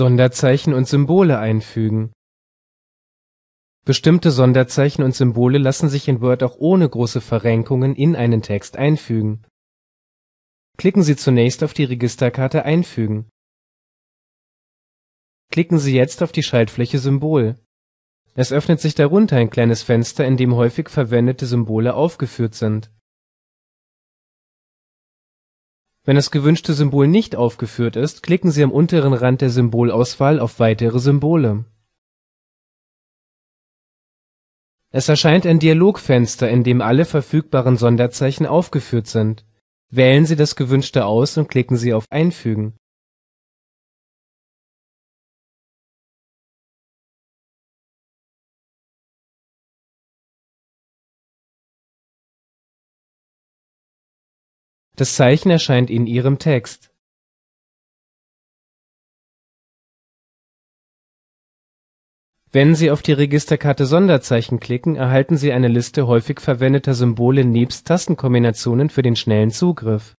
Sonderzeichen und Symbole einfügen. Bestimmte Sonderzeichen und Symbole lassen sich in Word auch ohne große Verrenkungen in einen Text einfügen. Klicken Sie zunächst auf die Registerkarte Einfügen. Klicken Sie jetzt auf die Schaltfläche Symbol. Es öffnet sich darunter ein kleines Fenster, in dem häufig verwendete Symbole aufgeführt sind wenn das gewünschte Symbol nicht aufgeführt ist, klicken Sie am unteren Rand der Symbolauswahl auf Weitere Symbole. Es erscheint ein Dialogfenster, in dem alle verfügbaren Sonderzeichen aufgeführt sind. Wählen Sie das gewünschte aus und klicken Sie auf Einfügen Das Zeichen erscheint in ihrem Text. Wenn Sie auf die Registerkarte Sonderzeichen klicken, erhalten Sie eine Liste häufig verwendeter Symbole nebst Tastenkombinationen für den schnellen Zugriff